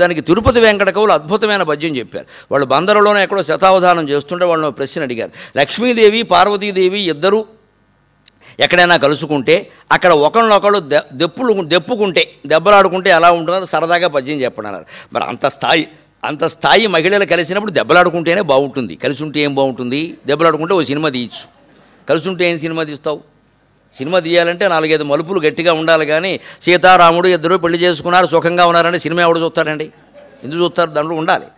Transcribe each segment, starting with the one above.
దానికి తిరుపతి వెంకట కవులు అద్భుతమైన పద్యం చెప్పారు వాళ్ళు బందరులోనే ఎక్కడో శతావధానం చేస్తుంటే వాళ్ళు ప్రశ్న అడిగారు లక్ష్మీదేవి పార్వతీదేవి ఇద్దరూ ఎక్కడైనా కలుసుకుంటే అక్కడ ఒకళ్ళు దెప్పులు దెప్పుకుంటే దెబ్బలాడుకుంటే ఎలా ఉంటుందో సరదాగా పద్యం చెప్పనన్నారు మరి అంత స్థాయి అంత స్థాయి మహిళలు కలిసినప్పుడు దెబ్బలాడుకుంటేనే బాగుంటుంది కలిసి ఉంటే ఏం బాగుంటుంది దెబ్బలాడుకుంటే ఓ సినిమా తీయచ్చు కలిసి ఉంటే ఏం సినిమా తీస్తావు సినిమా తీయాలంటే నాలుగైదు మలుపులు గట్టిగా ఉండాలి కానీ సీతారాముడు ఇద్దరు పెళ్లి చేసుకున్నారు సుఖంగా ఉన్నారని సినిమా ఎవడు చూస్తారండి ఎందుకు చూస్తారు దాంట్లో ఉండాలి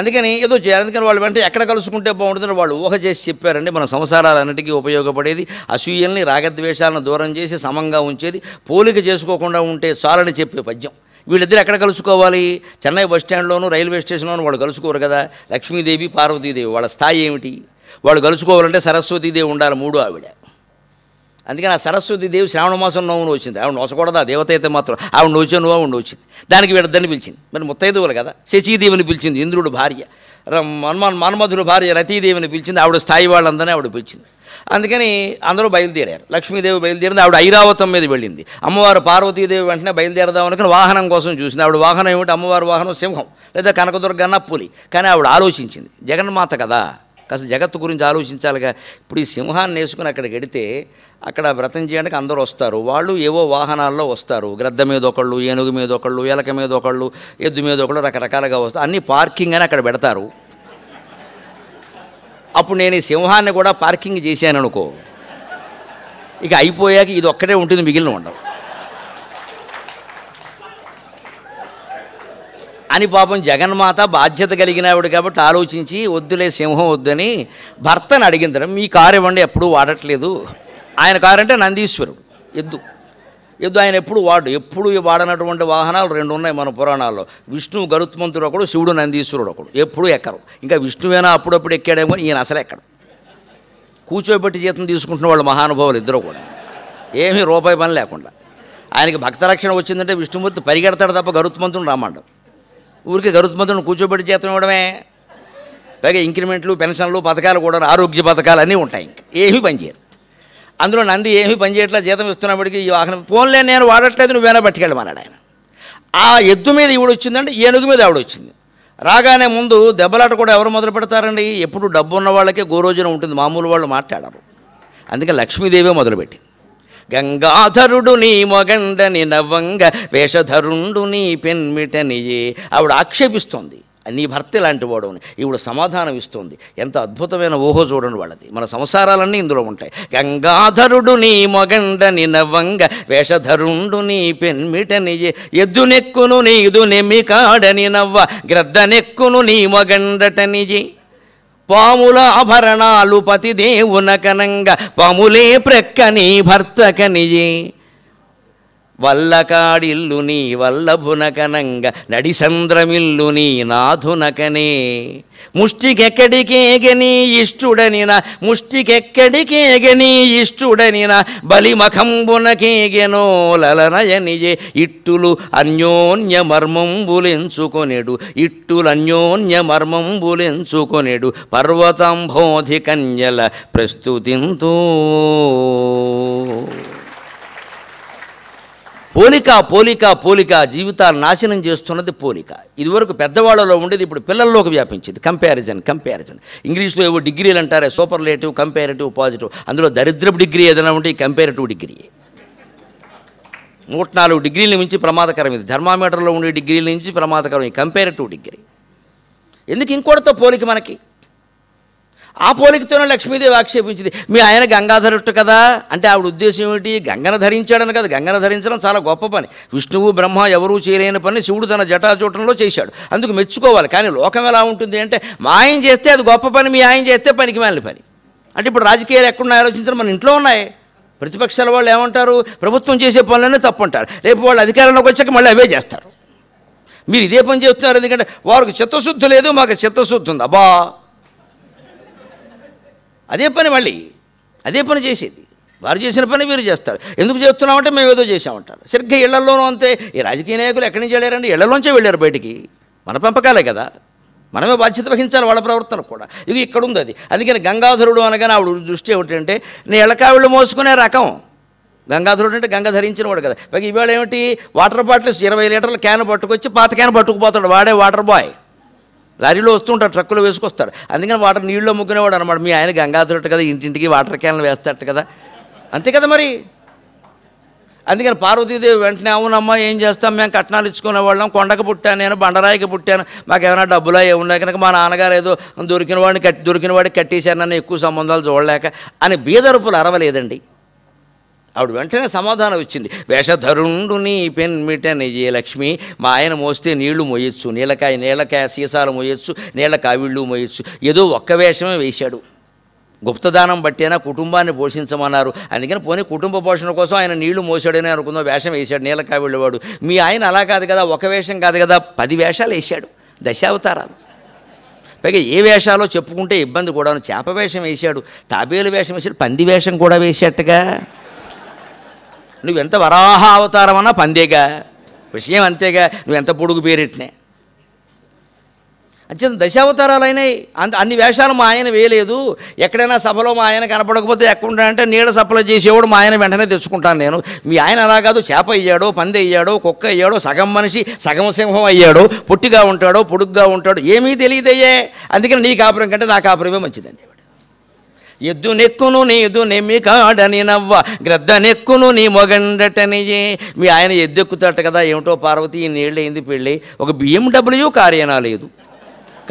అందుకని ఏదో చేయాలి అందుకని వాళ్ళు వెంటనే ఎక్కడ కలుసుకుంటే బాగుంటుందని వాళ్ళు ఊహ చేసి చెప్పారండి మన సంసారాలన్నిటికీ ఉపయోగపడేది అసూయల్ని రాగద్వేషాలను దూరం చేసి సమంగా ఉంచేది పోలిక చేసుకోకుండా ఉంటే చాలని చెప్పే పద్యం వీళ్ళిద్దరు ఎక్కడ కలుసుకోవాలి చెన్నై బస్ స్టాండ్లోనూ రైల్వే స్టేషన్లోనూ వాళ్ళు కలుసుకోరు కదా లక్ష్మీదేవి పార్వతీదేవి వాళ్ళ స్థాయి ఏమిటి వాళ్ళు కలుసుకోవాలంటే సరస్వతీదేవి ఉండాలి మూడు ఆవిడ అందుకని ఆ సరస్వతి దేవి శ్రావణ మాసం నోవును వచ్చింది ఆవిడ నోసకూడదు ఆ దేవత అయితే మాత్రం ఆవిడ నోచే నోవుండి వచ్చింది దానికి వీడద్దని పిలిచింది మరి ముత్తైదువులు కదా శచీదేవిని పిలిచింది ఇంద్రుడు భార్య మన్మన్ మన్మధుడు భార్య రతీదేవిని పిలిచింది ఆవిడ స్థాయి వాళ్ళందరినీ ఆవిడ పిలిచింది అందుకని అందరూ బయలుదేరారు లక్ష్మీదేవి బయలుదేరింది ఆవిడ ఐరావతం మీద వెళ్ళింది అమ్మవారు పార్వతీదేవి వెంటనే బయలుదేరదాం అనుకుని వాహనం కోసం చూసింది ఆవిడ వాహనం ఏమిటి అమ్మవారి వాహనం సింహం లేదా కనకదుర్గన్న పులి కానీ ఆవిడ ఆలోచించింది జగన్మాత కదా కాస్త జగత్తు గురించి ఆలోచించాలిగా ఇప్పుడు ఈ సింహాన్ని వేసుకుని అక్కడ గడితే అక్కడ వ్రతం చేయడానికి అందరూ వస్తారు వాళ్ళు ఏవో వాహనాల్లో వస్తారు గ్రద్ద మీద ఒకళ్ళు ఏనుగు మీద ఒకళ్ళు ఎలక మీద ఒకళ్ళు ఎద్దు మీద ఒకళ్ళు రకరకాలుగా వస్తారు అన్నీ పార్కింగ్ అని అక్కడ పెడతారు అప్పుడు నేను ఈ సింహాన్ని కూడా పార్కింగ్ చేశాను అనుకో ఇక అయిపోయాక ఇది ఒక్కటే ఉంటుంది మిగిలిన ఉండవు అని పాపం జగన్మాత బాధ్యత కలిగినవాడు కాబట్టి ఆలోచించి వద్దులే సింహం వద్దని భర్తను అడిగిందడం మీ కారు ఇవ్వండి ఎప్పుడూ వాడట్లేదు ఆయన కారు అంటే నందీశ్వరుడు ఎద్దు ఎద్దు ఆయన ఎప్పుడు వాడు ఎప్పుడు వాడనటువంటి వాహనాలు రెండు ఉన్నాయి మన పురాణాల్లో విష్ణువు గరుత్మంతుడు ఒకడు శివుడు నందీశ్వరుడు ఒకడు ఎప్పుడు ఎక్కరు ఇంకా విష్ణువేనా అప్పుడప్పుడు ఎక్కాడేమో ఈయన అసలు ఎక్కడు కూర్చోబెట్టి జీతం తీసుకుంటున్న వాళ్ళు మహానుభావులు ఇద్దరు కూడా ఏమీ రూపాయి పని లేకుండా ఆయనకి భక్త రక్షణ వచ్చిందంటే విష్ణుమూర్తి పరిగెడతాడు తప్ప గరుత్మంతుడు రామండడు ఊరికి గరుత్మంతులను కూర్చోబెట్టి చేతనం ఇవ్వడమే పైగా ఇంక్రిమెంట్లు పెన్షన్లు పథకాలు కూడా ఆరోగ్య పథకాలు అన్నీ ఉంటాయి ఏమీ పనిచేయరు అందులో నంది ఏమీ పనిచేయట్లా జీతం ఇస్తున్నప్పటికీ ఈ వాహనం ఫోన్లే నేను వాడట్లేదు నువ్వేనా పట్టుకెళ్ళమన్నాడు ఆయన ఆ ఎద్దు మీద ఈవిడ ఏనుగు మీద ఆవిడ వచ్చింది రాగానే ముందు దెబ్బలాట కూడా ఎవరు మొదలు పెడతారండి ఎప్పుడు డబ్బు ఉన్న వాళ్ళకే గోరోజున ఉంటుంది మామూలు వాళ్ళు మాట్లాడరు అందుకే లక్ష్మీదేవే మొదలుపెట్టింది గంగాధరుడు నీ మొగండని నవ్వంగ వేషధరుండు నీ పెన్మిటనియే ఆవిడ ఆక్షేపిస్తోంది నీ భర్త ఇలాంటి వాడు అని ఇవిడ సమాధానం ఇస్తుంది ఎంత అద్భుతమైన ఊహ చూడండి వాళ్ళది మన సంసారాలన్నీ ఇందులో ఉంటాయి గంగాధరుడు నీ మొగండని నవ్వంగ వేషధరుండు నీ పెన్మిటని ఎద్దు నెక్కును నీదు నెమ్మి కాడని నవ్వ గ్రద్ద నెక్కును నీ మొగండటనిజి పాముల ఆభరణాలు పతిదేవునకనంగా పాములే ప్రక్కని భర్తకనియే వల్లకాడిల్లు నీ వల్లభునకనంగ నడిసంద్రమిల్లు నీ నాథునకనే ముష్టికెక్కడికేగని ఇష్టుడనిన ముష్టికెక్కడికేగని ఇష్టుడనిన బలిమఖంబునకేగెనో లలనయనియే ఇట్టులు అన్యోన్య మర్మంబులెంచుకొనెడు ఇట్టులన్యోన్య మర్మంబులెంచుకొనెడు పర్వతంభోధి కన్యల ప్రస్తుతింతో పోలిక పోలిక పోలిక జీవితాలు నాశనం చేస్తున్నది పోలిక ఇదివరకు పెద్దవాళ్ళలో ఉండేది ఇప్పుడు పిల్లల్లోకి వ్యాపించింది కంపారిజన్ కంపారిజన్ ఇంగ్లీష్లో ఏవో డిగ్రీలు అంటారే సూపర్లేటివ్ కంపారిటివ్ పాజిటివ్ అందులో దరిద్రపు డిగ్రీ ఏదైనా ఉంటే ఈ కంపారిటివ్ డిగ్రీ నూట నాలుగు డిగ్రీల నుంచి ప్రమాదకరం ఇది ధర్మామీటర్లో ఉండే డిగ్రీల నుంచి ప్రమాదకరం ఈ కంపారిటివ్ డిగ్రీ ఎందుకు ఇంకోటితో పోలిక మనకి ఆ పోలికతోనే లక్ష్మీదేవి ఆక్షేపించింది మీ ఆయన గంగాధరుట్టు కదా అంటే ఆవిడ ఉద్దేశం ఏమిటి గంగను ధరించాడని కదా గంగను ధరించడం చాలా గొప్ప పని విష్ణువు బ్రహ్మ ఎవరూ చేయలేని పని శివుడు తన జటాచూటంలో చేశాడు అందుకు మెచ్చుకోవాలి కానీ లోకం ఎలా ఉంటుంది అంటే మా ఆయన చేస్తే అది గొప్ప పని మీ ఆయన చేస్తే పనికి మాలిన పని అంటే ఇప్పుడు రాజకీయాలు ఎక్కడున్నా ఆలోచించడం మన ఇంట్లో ఉన్నాయి ప్రతిపక్షాల వాళ్ళు ఏమంటారు ప్రభుత్వం చేసే పనులనే తప్పంటారు రేపు వాళ్ళు అధికారంలోకి వచ్చాక మళ్ళీ అవే చేస్తారు మీరు ఇదే పని చేస్తున్నారు ఎందుకంటే వారికి చిత్తశుద్ధి లేదు మాకు చిత్తశుద్ధి ఉంది అబ్బా అదే పని మళ్ళీ అదే పని చేసేది వారు చేసిన పని వీరు చేస్తారు ఎందుకు చేస్తున్నామంటే మేము ఏదో చేసామంటారు సరిగ్గా ఇళ్లలోనూ అంతే ఈ రాజకీయ నాయకులు ఎక్కడి నుంచి వెళ్ళారండి ఇళ్లలోంచే వెళ్ళారు బయటికి మన పెంపకాలే కదా మనమే బాధ్యత వహించాలి వాళ్ళ ప్రవర్తన కూడా ఇది ఇక్కడ ఉంది అది అందుకని గంగాధరుడు అనగానే ఆవిడ దృష్టి ఏమిటంటే నేను ఎలకావిళ్ళు మోసుకునే రకం గంగాధరుడు అంటే గంగ ధరించిన వాడు కదా పైగా ఇవాళ ఏమిటి వాటర్ బాటిల్స్ ఇరవై లీటర్ల క్యాన్ పట్టుకొచ్చి పాత క్యాన్ పట్టుకుపోతాడు వాడే వాటర్ బాయ్ లారీలో వస్తుంటారు ట్రక్కులో వేసుకొస్తారు అందుకని వాటర్ నీళ్ళలో ముగ్గునేవాడు అనమాట మీ ఆయన గంగాధరుడు కదా ఇంటింటికి వాటర్ క్యాన్లు వేస్తారట కదా అంతే కదా మరి అందుకని పార్వతీదేవి వెంటనే అవునమ్మా ఏం చేస్తాం మేము కట్నాలు ఇచ్చుకునే వాళ్ళం కొండకు పుట్టాను నేను బండరాయికి పుట్టాను మాకు ఏమైనా డబ్బులు అవి ఉన్నాయి కనుక మా నాన్నగారు ఏదో దొరికిన వాడిని కట్టి దొరికిన వాడికి కట్టేశారు నన్ను ఎక్కువ సంబంధాలు చూడలేక అని బీదరుపులు అరవలేదండి ఆవిడ వెంటనే సమాధానం ఇచ్చింది వేషధరుండు నీ పెన్మిట నిజే లక్ష్మి మా ఆయన మోస్తే నీళ్లు మోయొచ్చు నీళ్ళకాయ నీళ్ళకాయ సీసాలు మోయొచ్చు నీళ్ళ కావిళ్ళు మోయొచ్చు ఏదో ఒక్క వేషమే వేశాడు గుప్తదానం బట్టేనా కుటుంబాన్ని పోషించమన్నారు అందుకని పోనీ కుటుంబ పోషణ కోసం ఆయన నీళ్లు మోసాడని అనుకుందాం వేషం వేశాడు నీళ్ళ కావిళ్ళవాడు మీ ఆయన అలా కాదు కదా ఒక వేషం కాదు కదా పది వేషాలు వేశాడు దశావతారాలు పైగా ఏ వేషాలో చెప్పుకుంటే ఇబ్బంది కూడా చేప వేషం వేశాడు తాబేలు వేషం వేశాడు పంది వేషం కూడా వేసేట్టుగా నువ్వెంత వరాహ అవతారం అన్నా పందేగా విషయం అంతేగా నువ్వెంత పొడుగు పేరిట్నే అత్యంత దశావతారాలు అయినాయి అంత అన్ని వేషాలు మా ఆయన వేయలేదు ఎక్కడైనా సభలో మా ఆయన కనపడకపోతే అంటే నీడ సభలో చేసేవాడు మా ఆయన వెంటనే తెచ్చుకుంటాను నేను మీ ఆయన అలా కాదు చేప అయ్యాడో పంది అయ్యాడో కుక్క అయ్యాడో సగం మనిషి సగం సింహం అయ్యాడో పొట్టిగా ఉంటాడో పొడుగ్గా ఉంటాడో ఏమీ తెలియదయ్యే అందుకని నీ కాపురం కంటే నా కాపురమే మంచిదండి ఎద్దు నెక్కును నీదు నెమ్మి కాడని నవ్వ గ్రద్ద నెక్కును నీ మొగండటనియే మీ ఆయన ఎద్దెక్కుతాట కదా ఏమిటో పార్వతి ఈ నీళ్ళైంది పెళ్ళి ఒక బిఎండబ్ల్యూ కార్యనా లేదు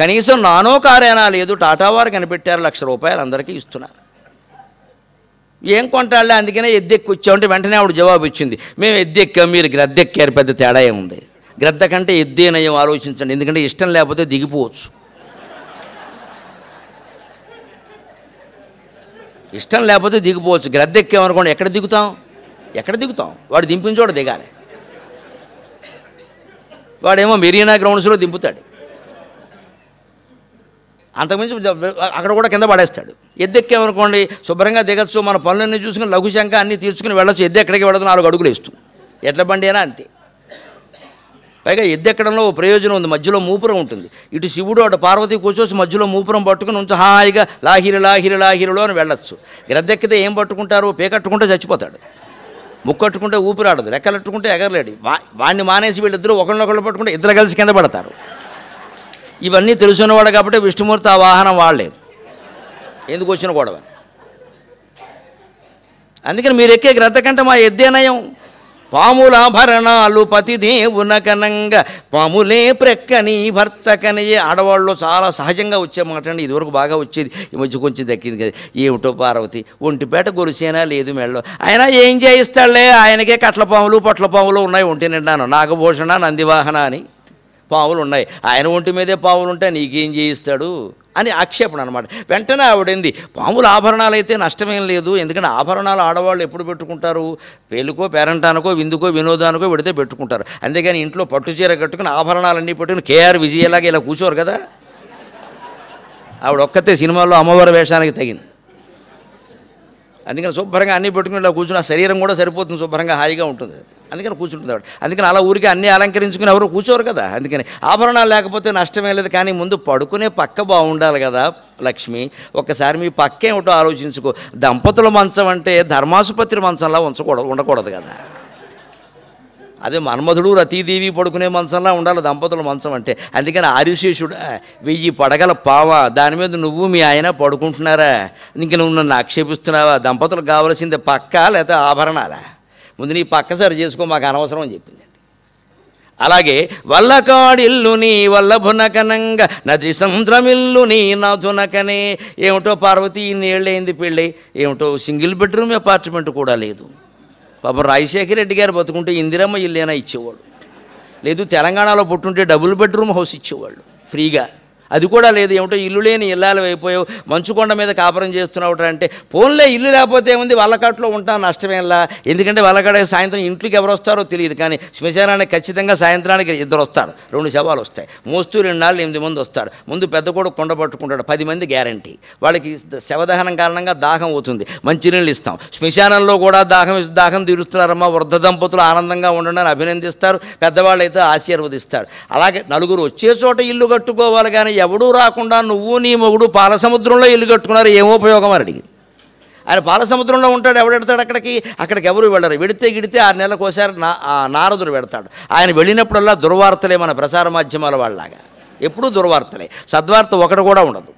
కనీసం నానో కార్యనా లేదు టాటా వారు కనిపెట్టారు లక్ష రూపాయలు అందరికీ ఇస్తున్నారు ఏం కొంటాళ్ళే అందుకనే ఎద్దెక్కొచ్చామంటే వెంటనే ఆవిడ జవాబు ఇచ్చింది మేము ఎద్దెక్కాం మీరు గ్రద్దెక్కారు పెద్ద తేడా ఏముంది గ్రద్ద కంటే ఎద్దేనయం ఆలోచించండి ఎందుకంటే ఇష్టం లేకపోతే దిగిపోవచ్చు ఇష్టం లేకపోతే దిగిపోవచ్చు గ్రద్దెక్కేమనుకోండి ఎక్కడ దిగుతాం ఎక్కడ దిగుతాం వాడు దింపిన చోట దిగాలి వాడేమో మెరీనా గ్రౌండ్స్లో దింపుతాడు అంతకుమించి అక్కడ కూడా కింద పడేస్తాడు ఎద్దెక్కేమనుకోండి శుభ్రంగా దిగచ్చు మన పనులన్నీ చూసుకుని లఘుశంక అన్నీ తీర్చుకుని వెళ్ళచ్చు ఎద్దు ఎక్కడికి వెళ్ళదు నాలుగు అడుగులు వేస్తూ ఎట్ల బండి అయినా అంతే పైగా ఎద్దెక్కడంలో ప్రయోజనం ఉంది మధ్యలో మూపురం ఉంటుంది ఇటు శివుడు అటు పార్వతి కూర్చోసి మధ్యలో మూపురం పట్టుకుని ఉంచి హాయిగా లాహిరి లాహిరి లాహిరులు అని వెళ్ళొచ్చు గ్రద్దెక్కితే ఏం పట్టుకుంటారు పేకట్టుకుంటే చచ్చిపోతాడు ముక్కట్టుకుంటే ఊపిరాడదు రెక్కలట్టుకుంటే ఎగరలేడు వా వాడిని మానేసి వీళ్ళిద్దరూ ఒకళ్ళొకళ్ళు పట్టుకుంటే ఇద్దరు కలిసి కింద పడతారు ఇవన్నీ తెలుసున్నవాడు కాబట్టి విష్ణుమూర్తి ఆ వాహనం వాడలేదు ఎందుకు వచ్చిన గొడవ అందుకని మీరు ఎక్కే గ్రద్ద కంటే మా ఎద్దేనయం పాములాభరణాలు పతిదేవున కనంగ పాములే ప్రక్కని భర్త ఆడవాళ్ళు చాలా సహజంగా వచ్చే మాట అండి ఇదివరకు బాగా వచ్చేది ఈ మధ్య కొంచెం దక్కింది కదా ఏమిటో పార్వతి ఒంటిపేట గొలుసేనా లేదు మెళ్ళో ఆయన ఏం చేయిస్తాడులే ఆయనకే కట్ల పాములు పొట్ల పాములు ఉన్నాయి ఒంటి నిండాను నాగభూషణ నందివాహన అని పావులు ఉన్నాయి ఆయన ఒంటి మీదే పావులు ఉంటాయి నీకేం చేయిస్తాడు అని ఆక్షేపణ అనమాట వెంటనే ఆవిడైంది పాముల ఆభరణాలు అయితే నష్టమేం లేదు ఎందుకంటే ఆభరణాలు ఆడవాళ్ళు ఎప్పుడు పెట్టుకుంటారు పేలుకో పేరంటానికో విందుకో వినోదానికో పెడితే పెట్టుకుంటారు అంతేగాని ఇంట్లో పట్టు చీర కట్టుకుని ఆభరణాలన్నీ పెట్టుకుని కేఆర్ విజయలాగా ఇలా కూర్చోరు కదా ఆవిడ ఒక్కతే సినిమాల్లో అమ్మవారి వేషానికి తగింది అందుకని శుభ్రంగా అన్నీ పెట్టుకుని ఇలా కూర్చుని శరీరం కూడా సరిపోతుంది శుభ్రంగా హాయిగా ఉంటుంది అందుకని కూర్చుంటుంది అందుకని అలా ఊరికి అన్నీ అలంకరించుకుని ఎవరు కూర్చోరు కదా అందుకని ఆభరణాలు లేకపోతే నష్టమే లేదు కానీ ముందు పడుకునే పక్క బాగుండాలి కదా లక్ష్మి ఒక్కసారి మీ పక్కేమిటో ఆలోచించుకో దంపతుల మంచం అంటే ధర్మాసుపత్రి మంచంలా ఉంచకూడదు ఉండకూడదు కదా అదే మన్మధుడు రతీదేవి పడుకునే మంచంలా ఉండాలి దంపతుల మంచం అంటే అందుకని ఆరిశేషుడు వెయ్యి పడగల పావ దాని మీద నువ్వు మీ ఆయన పడుకుంటున్నారా ఇంక నువ్వు నన్ను ఆక్షేపిస్తున్నావా దంపతులకు కావలసింది పక్క లేకపోతే ఆభరణాలా ముందు నీ పక్క సరి చేసుకో మాకు అనవసరం అని చెప్పింది అలాగే వల్లకాడిల్లు నీ వల్లభునకనంగ నది సంద్రమిల్లు నీ నాథునకనే ఏమిటో పార్వతి నీళ్ళైంది పెళ్ళి ఏమిటో సింగిల్ బెడ్రూమ్ అపార్ట్మెంట్ కూడా లేదు పాపం రాజశేఖర రెడ్డి గారు బతుకుంటే ఇందిరమ్మ ఇల్లేనా ఇచ్చేవాడు లేదు తెలంగాణలో పుట్టుంటే డబుల్ బెడ్రూమ్ హౌస్ ఇచ్చేవాళ్ళు ఫ్రీగా అది కూడా లేదు ఏమిటో ఇల్లు లేని ఇల్లాలు అయిపోయావు మంచుకొండ మీద కాపురం చేస్తున్నావు అంటే ఫోన్లే ఇల్లు లేకపోతే ఏముంది వల్లకాట్లో ఉంటాను నష్టమేలా ఎందుకంటే వల్లకాడ సాయంత్రం ఇంట్లోకి ఎవరు వస్తారో తెలియదు కానీ శ్మశానానికి ఖచ్చితంగా సాయంత్రానికి ఇద్దరు వస్తారు రెండు శవాలు వస్తాయి మోస్తూ రెండు నాళ్ళు ఎనిమిది మంది వస్తారు ముందు పెద్ద కూడా కొండ పట్టుకుంటాడు పది మంది గ్యారంటీ వాళ్ళకి శవదహనం కారణంగా దాహం అవుతుంది మంచినీళ్ళు ఇస్తాం శ్మశానంలో కూడా దాహం దాహం తీరుస్తున్నారమ్మా వృద్ధ దంపతులు ఆనందంగా ఉండడానికి అభినందిస్తారు పెద్దవాళ్ళు అయితే ఆశీర్వదిస్తారు అలాగే నలుగురు వచ్చే చోట ఇల్లు కట్టుకోవాలి కానీ ఎవడూ రాకుండా నువ్వు నీ మొగుడు పాలసముద్రంలో ఇల్లు కట్టుకున్నారు ఏమో ఉపయోగం అని అడిగింది ఆయన పాలసముద్రంలో ఉంటాడు ఎవడెడతాడు అక్కడికి అక్కడికి ఎవరు వెళ్ళరు వెడితే గిడితే ఆరు నెలలకు నా నారదుడు పెడతాడు ఆయన వెళ్ళినప్పుడల్లా దుర్వార్తలే మన ప్రసార మాధ్యమాల వాళ్ళలాగా ఎప్పుడూ దుర్వార్తలే సద్వార్త ఒకటి కూడా ఉండదు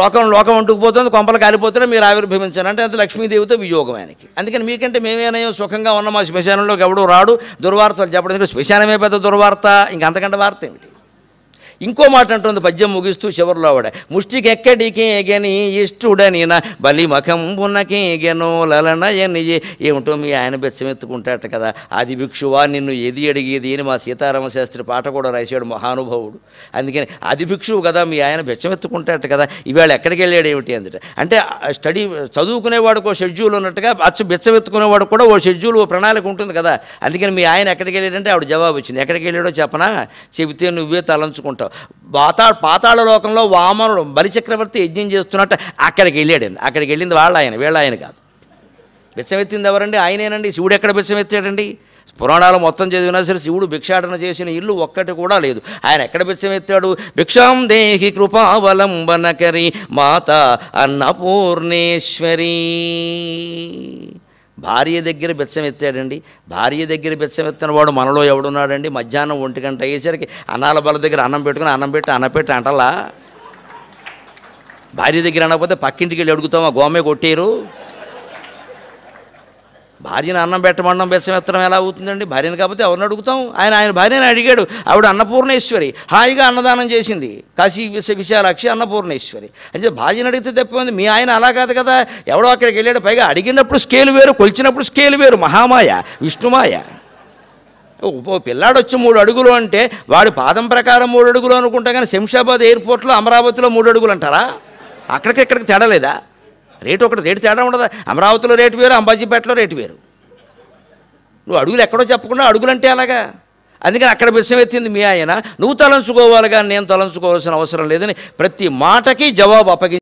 లోకం లోకం అంటుకుపోతుంది కొంపలు కాలిపోతున్నా మీరు ఆవిర్భవించారు అంటే అంత లక్ష్మీదేవితో వియోగం ఆయనకి అందుకని మీకంటే మేమేనా సుఖంగా ఉన్న మా శ్మశానంలోకి ఎవడూ రాడు దుర్వార్తలు చెప్పడం శ్మశానమే పెద్ద దుర్వార్త ఇంకంతకంటే వార్త ఏమిటి ఇంకో మాట అంటుంది పద్యం ముగిస్తూ చివరిలో ఆవిడ ఎగని ఇష్టుడనిన బలి లలన ఎని ఏమిటో మీ ఆయన బెచ్చమెత్తుకుంటాట కదా అది భిక్షువా నిన్ను ఏది అడిగేది అని మా సీతారామ శాస్త్రి పాట కూడా రాశాడు మహానుభావుడు అందుకని అది భిక్షువు కదా మీ ఆయన బెచ్చమెత్తుకుంటాట కదా ఇవాళ ఎక్కడికి వెళ్ళాడు ఏమిటి అందుట అంటే స్టడీ చదువుకునేవాడికి ఓ షెడ్యూల్ ఉన్నట్టుగా అచ్చు బెచ్చమెత్తుకునేవాడు కూడా ఓ షెడ్యూల్ ఓ ప్రణాళిక ఉంటుంది కదా అందుకని మీ ఆయన ఎక్కడికి వెళ్ళాడంటే ఆవిడ జవాబు వచ్చింది ఎక్కడికి వెళ్ళాడో చెప్పనా చెబితే నువ్వే తలంచుకుంటావు వాతా పాతాళ లోకంలో వామనుడు బలిచక్రవర్తి యజ్ఞం చేస్తున్నట్టు అక్కడికి వెళ్ళాడు అక్కడికి వెళ్ళింది వాళ్ళ ఆయన వీళ్ళ ఆయన కాదు బిచ్చమెత్తింది ఎవరండి ఆయనేనండి శివుడు ఎక్కడ బిచ్చమెత్తాడండి పురాణాలు మొత్తం చదివినా సరే శివుడు భిక్షాటన చేసిన ఇల్లు ఒక్కటి కూడా లేదు ఆయన ఎక్కడ బిచ్చమెత్తాడు భిక్షాం దేహి కృపావలంబనకరి మాత అన్నపూర్ణేశ్వరి భార్య దగ్గర బెచ్చం ఎత్తాడండి భార్య దగ్గర బెచ్చం ఎత్తిన వాడు మనలో ఎవడున్నాడండి మధ్యాహ్నం ఒంటి గంట అయ్యేసరికి అన్నాల బల దగ్గర అన్నం పెట్టుకుని అన్నం పెట్టి అన్నపెట్టి అంటలా భార్య దగ్గర అనకపోతే పక్కింటికి వెళ్ళి అడుగుతామా గోమే కొట్టేరు భార్యను అన్నం పెట్టమండం బెస్సం ఎత్తడం ఎలా అవుతుందండి భార్యను కాకపోతే ఎవరిని అడుగుతాం ఆయన ఆయన భార్యను అడిగాడు ఆవిడ అన్నపూర్ణేశ్వరి హాయిగా అన్నదానం చేసింది కాశీ విశ విశాలాక్షి అన్నపూర్ణేశ్వరి అంటే భార్యను అడిగితే తప్పింది మీ ఆయన అలా కాదు కదా ఎవడో అక్కడికి వెళ్ళాడు పైగా అడిగినప్పుడు స్కేలు వేరు కొలిచినప్పుడు స్కేలు వేరు మహామాయ విష్ణుమాయ ఓ పిల్లాడు వచ్చి మూడు అడుగులు అంటే వాడు పాదం ప్రకారం మూడు అడుగులు అనుకుంటా కానీ శంషాబాద్ ఎయిర్పోర్ట్లో అమరావతిలో మూడు అడుగులు అంటారా అక్కడికి ఇక్కడికి తేడలేదా రేటు ఒకటి రేటు తేడా ఉండదు అమరావతిలో రేటు వేరు అంబాజీపేటలో రేటు వేరు నువ్వు అడుగులు ఎక్కడో చెప్పకుండా అడుగులంటే అలాగా అందుకని అక్కడ విషయం ఎత్తింది మీ ఆయన నువ్వు తలంచుకోవాలి కానీ నేను తలంచుకోవాల్సిన అవసరం లేదని ప్రతి మాటకి జవాబు అప్పగించి